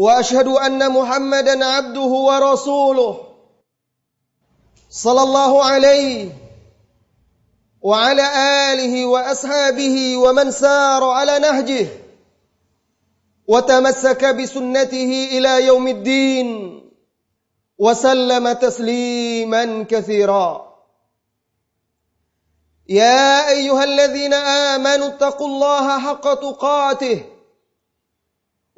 واشهد ان محمدا عبده ورسوله صلى الله عليه وعلى اله واصحابه ومن سار على نهجه وتمسك بسنته الى يوم الدين وسلم تسليما كثيرا يا ايها الذين امنوا اتقوا الله حق تقاته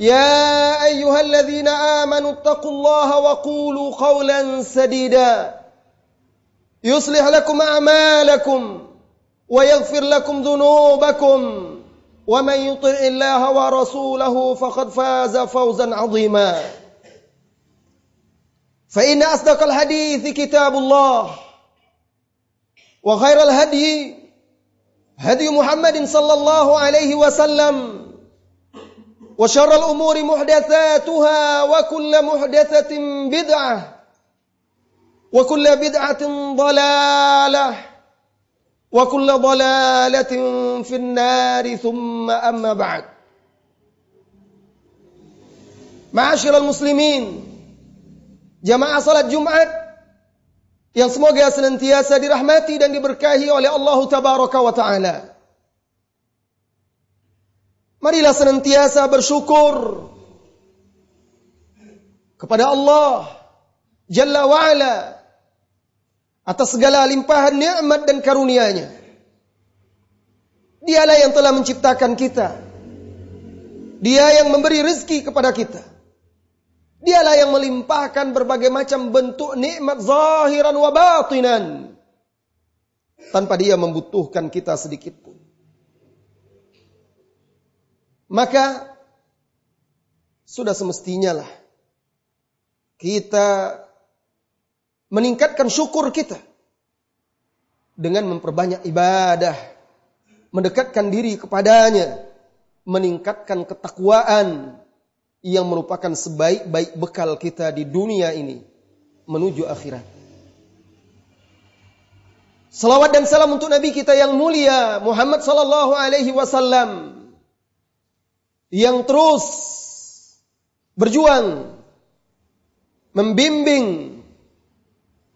يا ايها الذين امنوا اتقوا الله وقولوا قولا سديدا يصلح لكم اعمالكم ويغفر لكم ذنوبكم ومن يطع الله ورسوله فقد فاز فوزا عظيما فان اصدق الحديث كتاب الله وخير الهدي هدي محمد صلى الله عليه وسلم وشر الأمور محدثاتها وكل محدثة بدعة وكل بدعة ضلالة وكل ضلالة في النار ثم أما بعد معاشر المسلمين جماعة صلاة جمعة yang semoga senantiasa dirahmati dan diberkahi oleh Allah Tabaraka wa Ta'ala. Marilah senantiasa bersyukur kepada Allah Jalla wa'ala atas segala limpahan nikmat dan karunia-Nya. Dialah yang telah menciptakan kita. Dia yang memberi rezeki kepada kita. Dialah yang melimpahkan berbagai macam bentuk nikmat zahiran wa batinan tanpa dia membutuhkan kita sedikit pun maka sudah semestinya lah kita meningkatkan syukur kita dengan memperbanyak ibadah, mendekatkan diri kepadanya, meningkatkan ketakwaan yang merupakan sebaik-baik bekal kita di dunia ini menuju akhirat. Salawat dan salam untuk Nabi kita yang mulia Muhammad sallallahu alaihi wasallam yang terus berjuang membimbing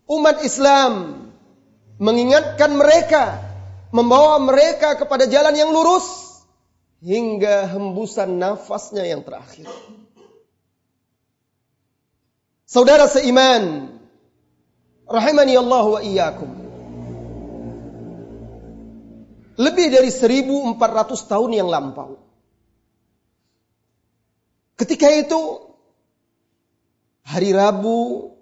umat Islam mengingatkan mereka membawa mereka kepada jalan yang lurus hingga hembusan nafasnya yang terakhir Saudara seiman rahimani Allah wa iyyakum lebih dari 1400 tahun yang lampau Ketika itu hari Rabu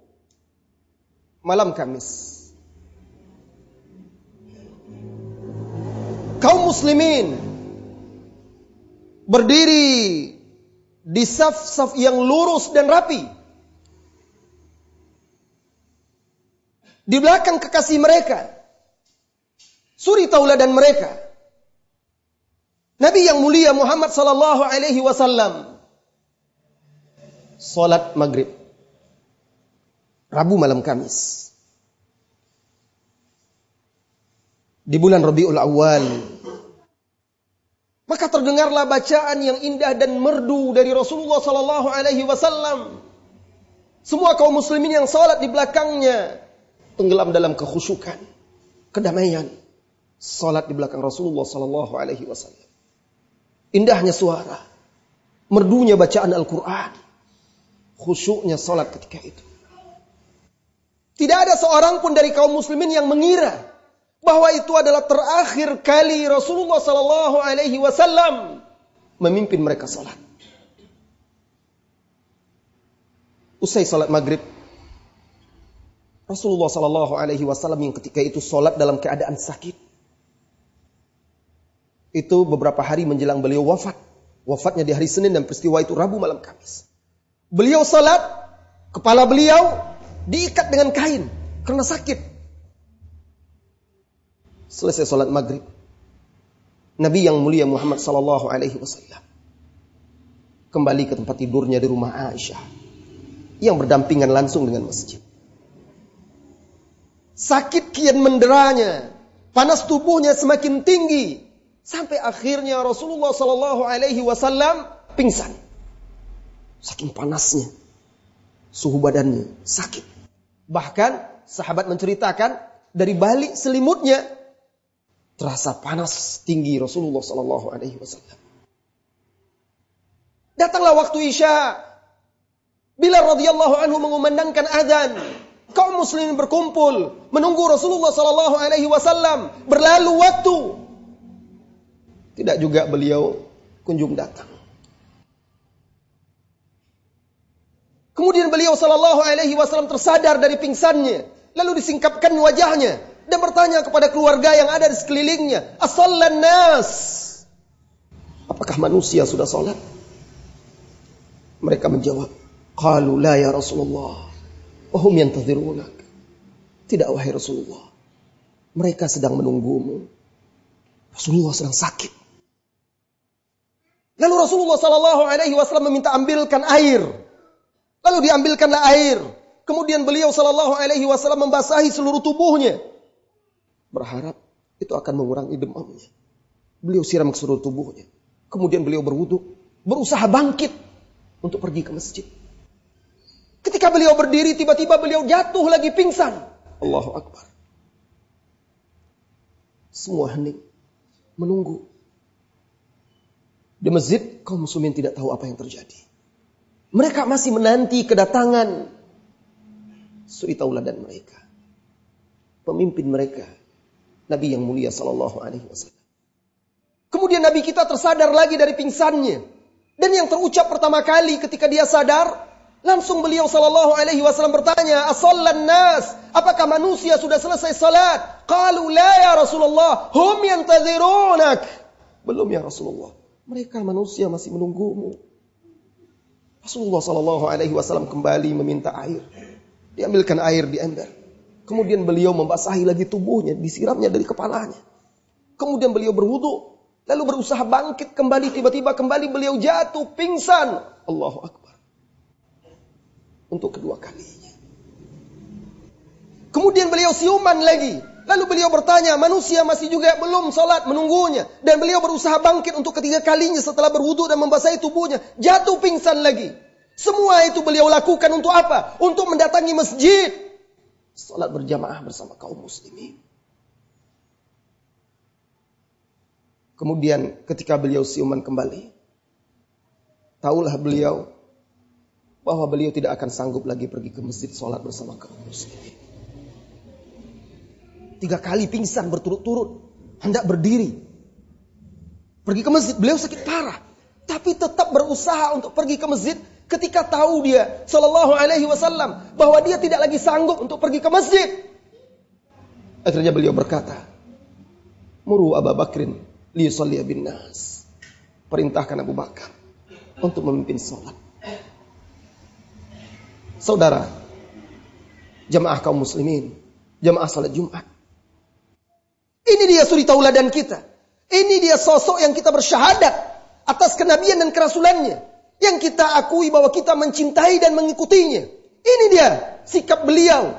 malam Kamis. Kaum muslimin berdiri di saf-saf yang lurus dan rapi. Di belakang kekasih mereka. Suri tauladan mereka. Nabi yang mulia Muhammad sallallahu alaihi wasallam sholat maghrib. Rabu malam Kamis. Di bulan Rabiul Awal. Maka terdengarlah bacaan yang indah dan merdu dari Rasulullah Sallallahu Alaihi Wasallam. Semua kaum muslimin yang sholat di belakangnya tenggelam dalam kekhusyukan, kedamaian. Sholat di belakang Rasulullah Sallallahu Alaihi Wasallam. Indahnya suara, merdunya bacaan Al-Quran, khusyuknya sholat ketika itu. Tidak ada seorang pun dari kaum muslimin yang mengira bahwa itu adalah terakhir kali Rasulullah Sallallahu Alaihi Wasallam memimpin mereka sholat. Usai sholat maghrib, Rasulullah Sallallahu Alaihi Wasallam yang ketika itu sholat dalam keadaan sakit. Itu beberapa hari menjelang beliau wafat. Wafatnya di hari Senin dan peristiwa itu Rabu malam Kamis. Beliau salat, kepala beliau diikat dengan kain karena sakit. Selesai salat maghrib, Nabi yang mulia Muhammad sallallahu alaihi wasallam kembali ke tempat tidurnya di rumah Aisyah yang berdampingan langsung dengan masjid. Sakit kian menderanya, panas tubuhnya semakin tinggi sampai akhirnya Rasulullah sallallahu alaihi wasallam pingsan. Saking panasnya. Suhu badannya sakit. Bahkan sahabat menceritakan dari balik selimutnya terasa panas tinggi Rasulullah Shallallahu Alaihi Wasallam. Datanglah waktu isya. Bila radhiyallahu anhu mengumandangkan azan kaum muslimin berkumpul menunggu Rasulullah Shallallahu Alaihi Wasallam berlalu waktu. Tidak juga beliau kunjung datang. Kemudian beliau sallallahu alaihi wasallam tersadar dari pingsannya, lalu disingkapkan wajahnya dan bertanya kepada keluarga yang ada di sekelilingnya, "Asallan nas?" Apakah manusia sudah salat? Mereka menjawab, "Qalu la ya Rasulullah." Wahum yantazirunak. Tidak wahai Rasulullah. Mereka sedang menunggumu. Rasulullah sedang sakit. Lalu Rasulullah sallallahu alaihi wasallam meminta ambilkan air Lalu diambilkanlah air. Kemudian beliau sallallahu alaihi wasallam membasahi seluruh tubuhnya. Berharap itu akan mengurangi demamnya. Beliau siram ke seluruh tubuhnya. Kemudian beliau berwudu, berusaha bangkit untuk pergi ke masjid. Ketika beliau berdiri, tiba-tiba beliau jatuh lagi pingsan. Allahu Akbar. Semua hening, menunggu. Di masjid, kaum muslimin tidak tahu apa yang terjadi. Mereka masih menanti kedatangan suri dan mereka. Pemimpin mereka. Nabi yang mulia sallallahu alaihi wasallam. Kemudian Nabi kita tersadar lagi dari pingsannya. Dan yang terucap pertama kali ketika dia sadar, Langsung beliau sallallahu alaihi wasallam bertanya, "Asallan nas? Apakah manusia sudah selesai salat?" Qalu la ya Rasulullah, hum yantadhirunak. Belum ya Rasulullah. Mereka manusia masih menunggumu. Rasulullah Shallallahu Alaihi Wasallam kembali meminta air. Diambilkan air di ember. Kemudian beliau membasahi lagi tubuhnya, disiramnya dari kepalanya. Kemudian beliau berwudu, lalu berusaha bangkit kembali. Tiba-tiba kembali beliau jatuh, pingsan. Allahu Akbar. Untuk kedua kalinya. Kemudian beliau siuman lagi. Lalu beliau bertanya, manusia masih juga belum sholat menunggunya. Dan beliau berusaha bangkit untuk ketiga kalinya setelah berwudu dan membasahi tubuhnya. Jatuh pingsan lagi. Semua itu beliau lakukan untuk apa? Untuk mendatangi masjid. sholat berjamaah bersama kaum muslimin. Kemudian ketika beliau siuman kembali, taulah beliau bahwa beliau tidak akan sanggup lagi pergi ke masjid sholat bersama kaum muslimin. Tiga kali pingsan berturut-turut. Hendak berdiri. Pergi ke masjid. Beliau sakit parah. Tapi tetap berusaha untuk pergi ke masjid ketika tahu dia Shallallahu Alaihi Wasallam bahwa dia tidak lagi sanggup untuk pergi ke masjid. Akhirnya beliau berkata, Muru Abu Bakrin liyusalliya bin nas. Perintahkan Abu Bakar untuk memimpin sholat. Saudara, jemaah kaum muslimin, jemaah salat Jumat. Ini dia suri tauladan kita. Ini dia sosok yang kita bersyahadat atas kenabian dan kerasulannya. Yang kita akui bahwa kita mencintai dan mengikutinya. Ini dia sikap beliau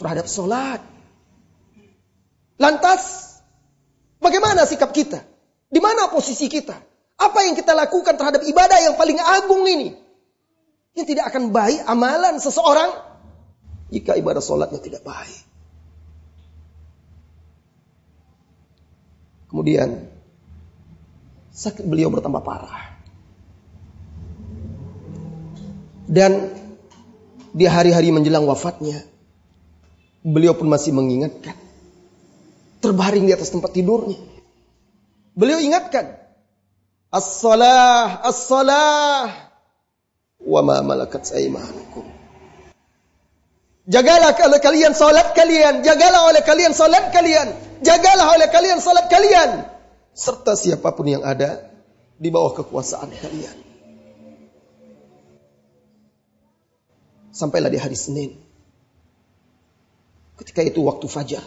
terhadap sholat. Lantas, bagaimana sikap kita? Di mana posisi kita? Apa yang kita lakukan terhadap ibadah yang paling agung ini? Yang tidak akan baik amalan seseorang jika ibadah sholatnya tidak baik. Kemudian sakit beliau bertambah parah. Dan di hari-hari menjelang wafatnya, beliau pun masih mengingatkan. Terbaring di atas tempat tidurnya. Beliau ingatkan. As-salah, as-salah. Wa ma malakat Jagalah oleh kalian salat kalian, jagalah oleh kalian salat kalian. Jagalah oleh kalian salat kalian. Serta siapapun yang ada di bawah kekuasaan kalian. Sampailah di hari Senin. Ketika itu waktu fajar.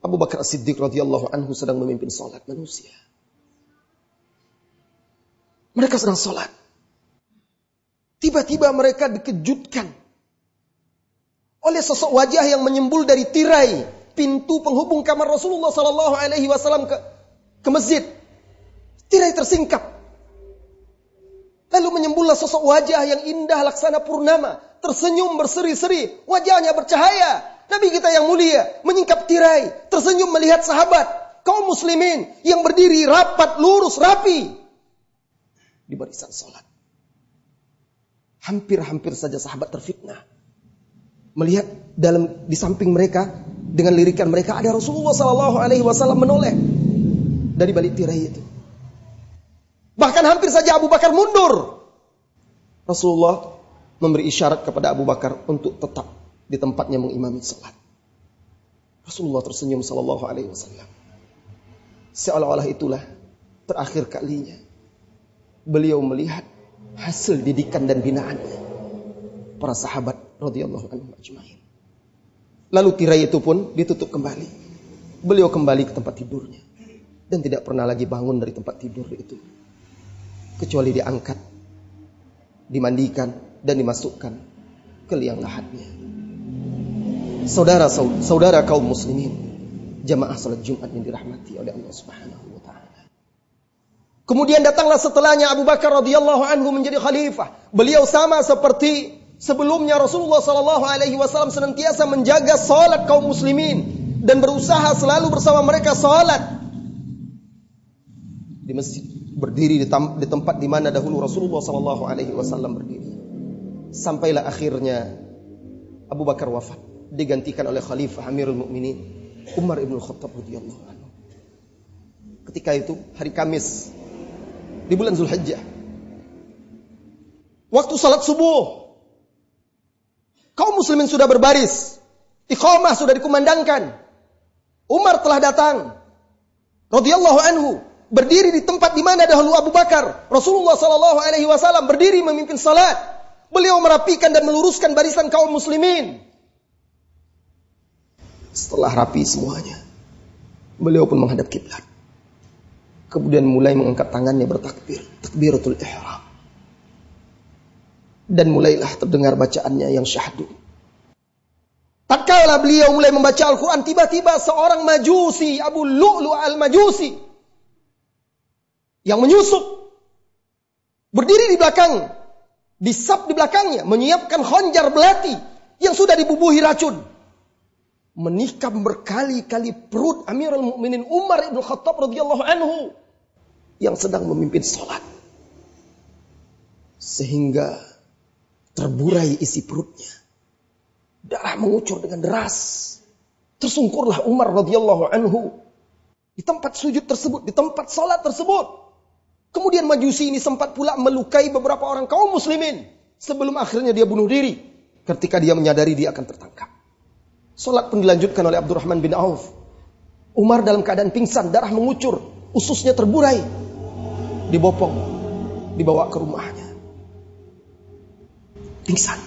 Abu Bakar As-Siddiq radhiyallahu anhu sedang memimpin salat manusia. Mereka sedang sholat. Tiba-tiba mereka dikejutkan oleh sosok wajah yang menyembul dari tirai pintu penghubung kamar Rasulullah Sallallahu Alaihi Wasallam ke, ke masjid. Tirai tersingkap. Lalu menyembullah sosok wajah yang indah laksana purnama. Tersenyum berseri-seri. Wajahnya bercahaya. Nabi kita yang mulia menyingkap tirai. Tersenyum melihat sahabat. Kaum muslimin yang berdiri rapat, lurus, rapi. Di barisan sholat. Hampir-hampir saja sahabat terfitnah. Melihat dalam di samping mereka dengan lirikan mereka ada Rasulullah Sallallahu Alaihi Wasallam menoleh dari balik tirai itu. Bahkan hampir saja Abu Bakar mundur. Rasulullah memberi isyarat kepada Abu Bakar untuk tetap di tempatnya mengimami salat. Rasulullah tersenyum Sallallahu Alaihi Wasallam. Seolah-olah itulah terakhir kalinya beliau melihat hasil didikan dan binaannya para sahabat radhiyallahu anhu ajmain. Lalu tirai itu pun ditutup kembali. Beliau kembali ke tempat tidurnya. Dan tidak pernah lagi bangun dari tempat tidur itu. Kecuali diangkat, dimandikan, dan dimasukkan ke liang lahatnya. Saudara saudara kaum muslimin, jamaah salat Jumat yang dirahmati oleh Allah Subhanahu wa Kemudian datanglah setelahnya Abu Bakar radhiyallahu anhu menjadi khalifah. Beliau sama seperti Sebelumnya Rasulullah Shallallahu Alaihi Wasallam senantiasa menjaga salat kaum muslimin dan berusaha selalu bersama mereka salat di masjid berdiri di, di tempat di mana dahulu Rasulullah Shallallahu Alaihi Wasallam berdiri. Sampailah akhirnya Abu Bakar wafat digantikan oleh Khalifah Amirul Mukminin Umar ibn Khattab radhiyallahu anhu. Ketika itu hari Kamis di bulan Zulhijjah. Waktu salat subuh Kaum muslimin sudah berbaris. Iqamah sudah dikumandangkan. Umar telah datang. Radiyallahu anhu berdiri di tempat di mana dahulu Abu Bakar. Rasulullah sallallahu alaihi wasallam berdiri memimpin salat. Beliau merapikan dan meluruskan barisan kaum muslimin. Setelah rapi semuanya, beliau pun menghadap kiblat. Kemudian mulai mengangkat tangannya bertakbir, takbiratul ihram dan mulailah terdengar bacaannya yang syahdu. Tatkala beliau mulai membaca Al-Quran, tiba-tiba seorang majusi, Abu Lu'lu al-Majusi, yang menyusup, berdiri di belakang, disap di belakangnya, menyiapkan honjar belati yang sudah dibubuhi racun. Menikam berkali-kali perut Amirul Mukminin Umar ibn Khattab radhiyallahu anhu yang sedang memimpin sholat. Sehingga Terburai isi perutnya. Darah mengucur dengan deras. Tersungkurlah Umar radhiyallahu anhu di tempat sujud tersebut, di tempat salat tersebut. Kemudian Majusi ini sempat pula melukai beberapa orang kaum muslimin sebelum akhirnya dia bunuh diri ketika dia menyadari dia akan tertangkap. Salat pun dilanjutkan oleh Abdurrahman bin Auf. Umar dalam keadaan pingsan, darah mengucur, ususnya terburai. Dibopong, dibawa ke rumahnya pingsan.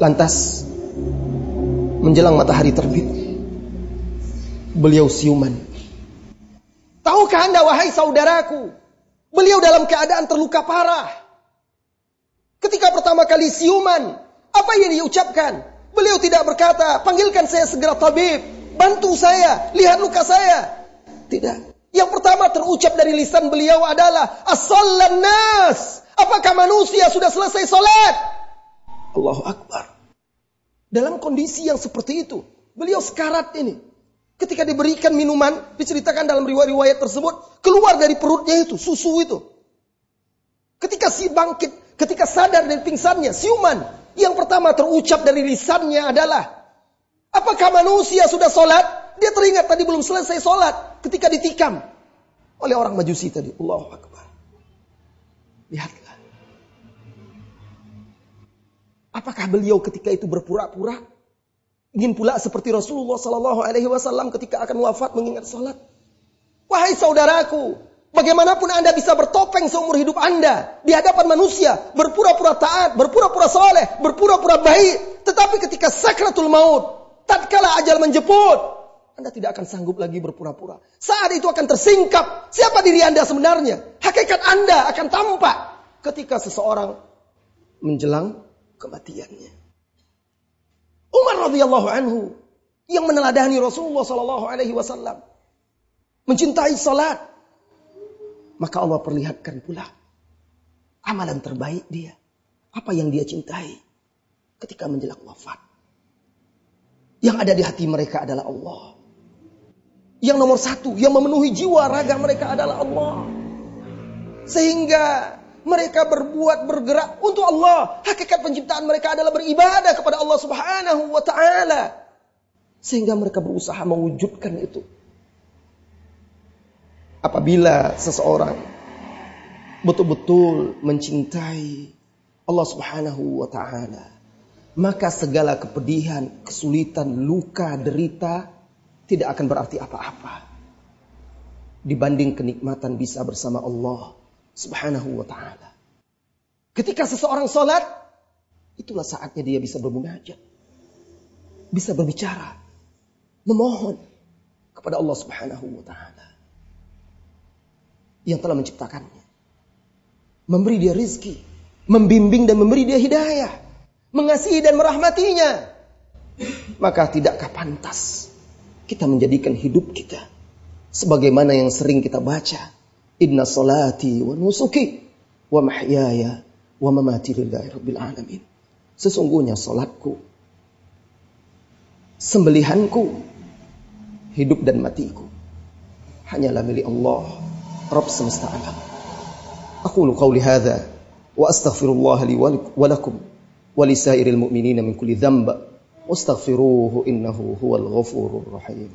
Lantas menjelang matahari terbit, beliau siuman. Tahukah Anda wahai saudaraku, beliau dalam keadaan terluka parah. Ketika pertama kali siuman, apa yang diucapkan? Beliau tidak berkata, panggilkan saya segera tabib, bantu saya, lihat luka saya. Tidak. Yang pertama terucap dari lisan beliau adalah, Assalamualaikum. Apakah manusia sudah selesai sholat? Allahu Akbar. Dalam kondisi yang seperti itu, beliau sekarat ini. Ketika diberikan minuman, diceritakan dalam riwayat-riwayat tersebut, keluar dari perutnya itu, susu itu. Ketika si bangkit, ketika sadar dari pingsannya, siuman. Yang pertama terucap dari lisannya adalah, Apakah manusia sudah sholat? Dia teringat tadi belum selesai sholat ketika ditikam oleh orang majusi tadi. Allahu Akbar. Lihat Apakah beliau ketika itu berpura-pura? Ingin pula seperti Rasulullah Sallallahu Alaihi Wasallam ketika akan wafat mengingat sholat. Wahai saudaraku, bagaimanapun Anda bisa bertopeng seumur hidup Anda di hadapan manusia, berpura-pura taat, berpura-pura soleh, berpura-pura baik, tetapi ketika sakratul maut, tatkala ajal menjemput, Anda tidak akan sanggup lagi berpura-pura. Saat itu akan tersingkap siapa diri Anda sebenarnya. Hakikat Anda akan tampak ketika seseorang menjelang kematiannya. Umar radhiyallahu anhu yang meneladani Rasulullah sallallahu alaihi wasallam mencintai salat maka Allah perlihatkan pula amalan terbaik dia apa yang dia cintai ketika menjelang wafat yang ada di hati mereka adalah Allah yang nomor satu yang memenuhi jiwa raga mereka adalah Allah sehingga mereka berbuat bergerak untuk Allah. Hakikat penciptaan mereka adalah beribadah kepada Allah Subhanahu wa taala. Sehingga mereka berusaha mewujudkan itu. Apabila seseorang betul-betul mencintai Allah Subhanahu wa taala, maka segala kepedihan, kesulitan, luka, derita tidak akan berarti apa-apa dibanding kenikmatan bisa bersama Allah subhanahu wa ta'ala. Ketika seseorang sholat, itulah saatnya dia bisa bermunajat. Bisa berbicara. Memohon kepada Allah subhanahu wa ta'ala. Yang telah menciptakannya. Memberi dia rizki. Membimbing dan memberi dia hidayah. Mengasihi dan merahmatinya. Maka tidakkah pantas kita menjadikan hidup kita sebagaimana yang sering kita baca إن صلاتي ونسكي wa mahyaya wa mamati lillahi rabbil alamin. Sesungguhnya salatku, sembelihanku, hidup dan matiku hanyalah milik Allah, Rabb semesta alam. Aku qauli hadza wa astaghfirullah li wa lakum wa li sairil mu'minina min kulli dhanb. Wastaghfiruhu innahu huwal ghafurur rahim.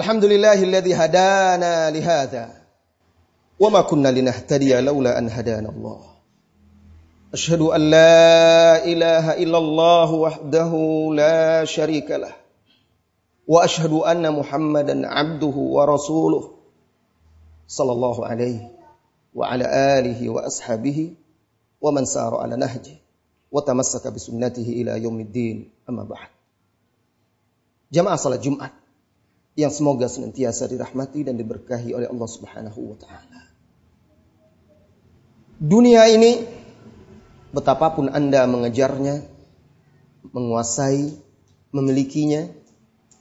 الحمد لله الذي هدانا لهذا وما كنا لنهتدي لولا أن هدانا الله أشهد أن لا إله إلا الله وحده لا شريك له وأشهد أن محمدا عبده ورسوله صلى الله عليه وعلى آله وأصحابه ومن سار على نهجه وتمسك بسنته إلى يوم الدين أما بعد جماعة صلاة جمعة yang semoga senantiasa dirahmati dan diberkahi oleh Allah Subhanahu wa taala. Dunia ini betapapun Anda mengejarnya, menguasai, memilikinya,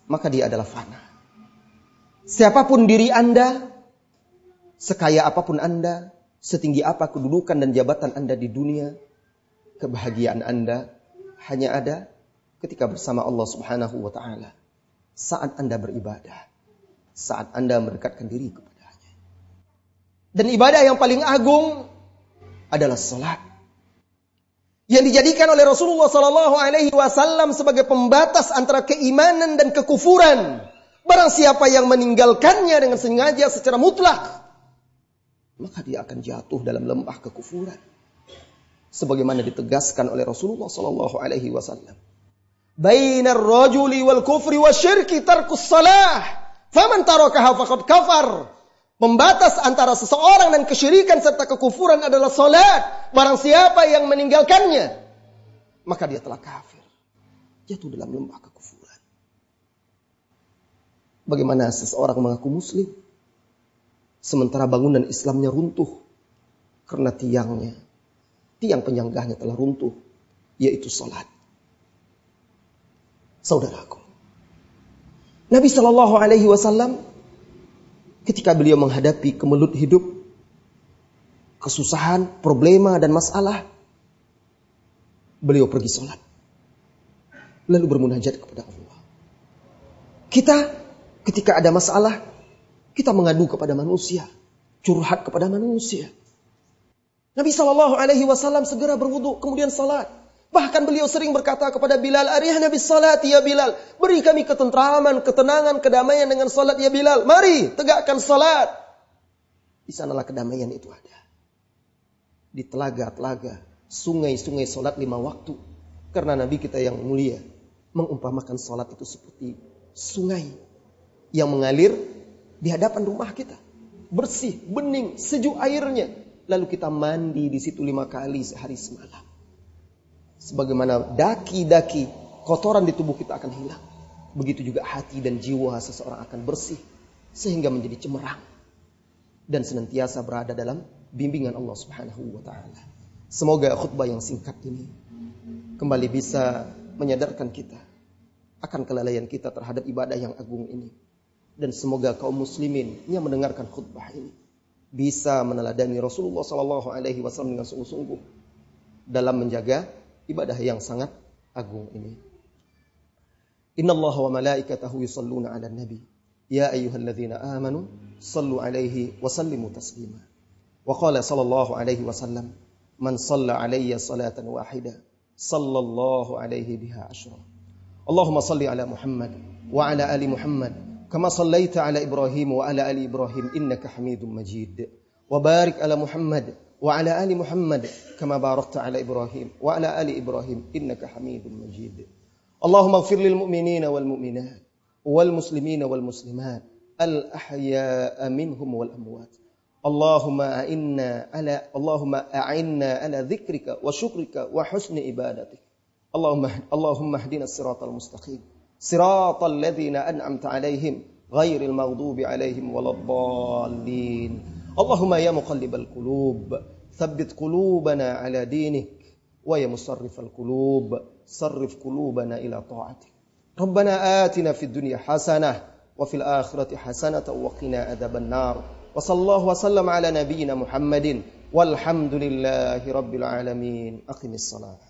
maka dia adalah fana. Siapapun diri Anda, sekaya apapun Anda, setinggi apa kedudukan dan jabatan Anda di dunia, kebahagiaan Anda hanya ada ketika bersama Allah Subhanahu wa taala saat Anda beribadah, saat Anda mendekatkan diri kepadanya. Dan ibadah yang paling agung adalah salat. Yang dijadikan oleh Rasulullah Sallallahu Alaihi Wasallam sebagai pembatas antara keimanan dan kekufuran. Barang siapa yang meninggalkannya dengan sengaja secara mutlak, maka dia akan jatuh dalam lembah kekufuran. Sebagaimana ditegaskan oleh Rasulullah Sallallahu Alaihi Wasallam bainar rajuli wal kufri wasyirki tarkus salah. Faman tarakaha faqad kafar. Pembatas antara seseorang dan kesyirikan serta kekufuran adalah salat. Barang siapa yang meninggalkannya, maka dia telah kafir. Jatuh dalam lembah kekufuran. Bagaimana seseorang mengaku muslim sementara bangunan Islamnya runtuh karena tiangnya, tiang penyanggahnya telah runtuh, yaitu salat saudaraku. Nabi Shallallahu Alaihi Wasallam ketika beliau menghadapi kemelut hidup, kesusahan, problema dan masalah, beliau pergi sholat, lalu bermunajat kepada Allah. Kita ketika ada masalah, kita mengadu kepada manusia, curhat kepada manusia. Nabi Shallallahu Alaihi Wasallam segera berwudhu kemudian sholat. Bahkan beliau sering berkata kepada Bilal, Arihna bis salat ya Bilal. Beri kami ketentraman, ketenangan, kedamaian dengan salat ya Bilal. Mari, tegakkan salat. Di sanalah kedamaian itu ada. Di telaga-telaga, sungai-sungai salat lima waktu. Karena Nabi kita yang mulia mengumpamakan salat itu seperti sungai yang mengalir di hadapan rumah kita. Bersih, bening, sejuk airnya. Lalu kita mandi di situ lima kali sehari semalam sebagaimana daki-daki kotoran di tubuh kita akan hilang. Begitu juga hati dan jiwa seseorang akan bersih sehingga menjadi cemerlang dan senantiasa berada dalam bimbingan Allah Subhanahu wa taala. Semoga khutbah yang singkat ini kembali bisa menyadarkan kita akan kelalaian kita terhadap ibadah yang agung ini. Dan semoga kaum muslimin yang mendengarkan khutbah ini bisa meneladani Rasulullah sallallahu alaihi wasallam dengan sungguh-sungguh dalam menjaga ibadah yang sangat agung ini. Inna Allah wa malaikatahu yusalluna ala nabi. Ya ayyuhalladzina amanu sallu alaihi wa sallimu taslima. Wa qala sallallahu alaihi wa sallam man salla alayya salatan wahida sallallahu alaihi biha ashra. Allahumma salli ala Muhammad wa ala ali Muhammad kama sallaita ala Ibrahim wa ala ali Ibrahim innaka hamidun Majid. Wa barik ala Muhammad وعلى ال محمد كما باركت على ابراهيم وعلى ال ابراهيم انك حميد مجيد اللهم اغفر للمؤمنين والمؤمنات والمسلمين والمسلمات الاحياء منهم والاموات اللهم أعنا على اللهم أعنا على ذكرك وشكرك وحسن عبادتك اللهم اللهم اهدنا الصراط المستقيم صراط الذين أنعمت عليهم غير المغضوب عليهم ولا الضالين اللهم يا مقلب القلوب ثبت قلوبنا على دينك ويا مصرف القلوب صرف قلوبنا إلى طاعتك ربنا آتنا في الدنيا حسنة وفي الآخرة حسنة وقنا عذاب النار وصلى الله وسلم على نبينا محمد والحمد لله رب العالمين أقم الصلاة